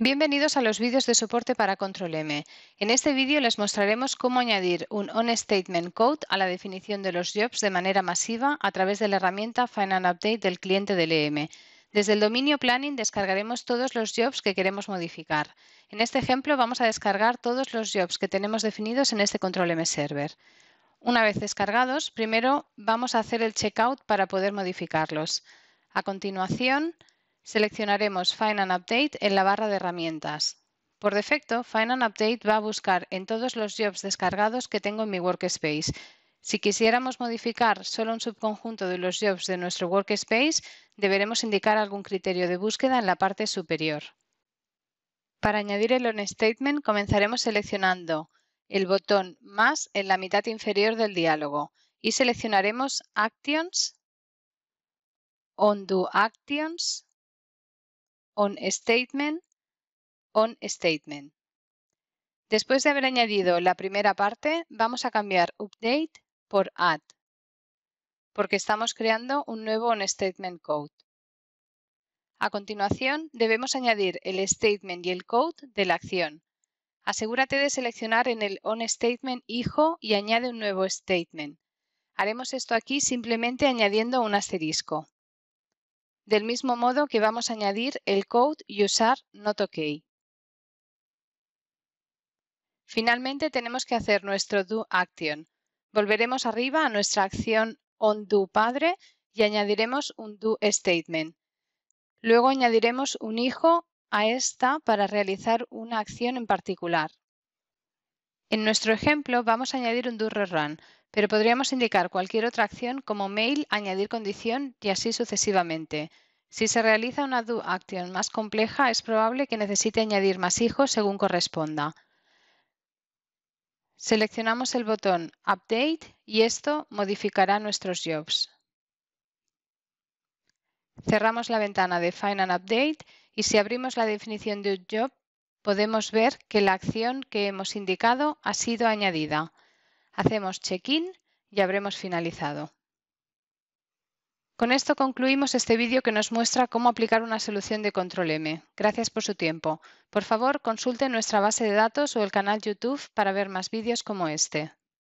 Bienvenidos a los vídeos de soporte para Control M. En este vídeo les mostraremos cómo añadir un On Statement Code a la definición de los jobs de manera masiva a través de la herramienta Final Update del cliente del EM. Desde el dominio Planning descargaremos todos los jobs que queremos modificar. En este ejemplo vamos a descargar todos los jobs que tenemos definidos en este Control M Server. Una vez descargados, primero vamos a hacer el checkout para poder modificarlos. A continuación, Seleccionaremos Find and Update en la barra de herramientas. Por defecto, Find and Update va a buscar en todos los jobs descargados que tengo en mi workspace. Si quisiéramos modificar solo un subconjunto de los jobs de nuestro workspace, deberemos indicar algún criterio de búsqueda en la parte superior. Para añadir el on statement, comenzaremos seleccionando el botón más en la mitad inferior del diálogo y seleccionaremos Actions, Undo Actions on statement, on statement. Después de haber añadido la primera parte, vamos a cambiar update por add, porque estamos creando un nuevo on statement code. A continuación, debemos añadir el statement y el code de la acción. Asegúrate de seleccionar en el on statement hijo y añade un nuevo statement. Haremos esto aquí simplemente añadiendo un asterisco del mismo modo que vamos a añadir el code y usar not OK. Finalmente tenemos que hacer nuestro do action. Volveremos arriba a nuestra acción do padre y añadiremos un do statement. Luego añadiremos un hijo a esta para realizar una acción en particular. En nuestro ejemplo vamos a añadir un do run, pero podríamos indicar cualquier otra acción como mail, añadir condición y así sucesivamente. Si se realiza una do action más compleja, es probable que necesite añadir más hijos según corresponda. Seleccionamos el botón Update y esto modificará nuestros jobs. Cerramos la ventana de Find Update y si abrimos la definición de un job, podemos ver que la acción que hemos indicado ha sido añadida. Hacemos check-in y habremos finalizado. Con esto concluimos este vídeo que nos muestra cómo aplicar una solución de control M. Gracias por su tiempo. Por favor, consulte nuestra base de datos o el canal YouTube para ver más vídeos como este.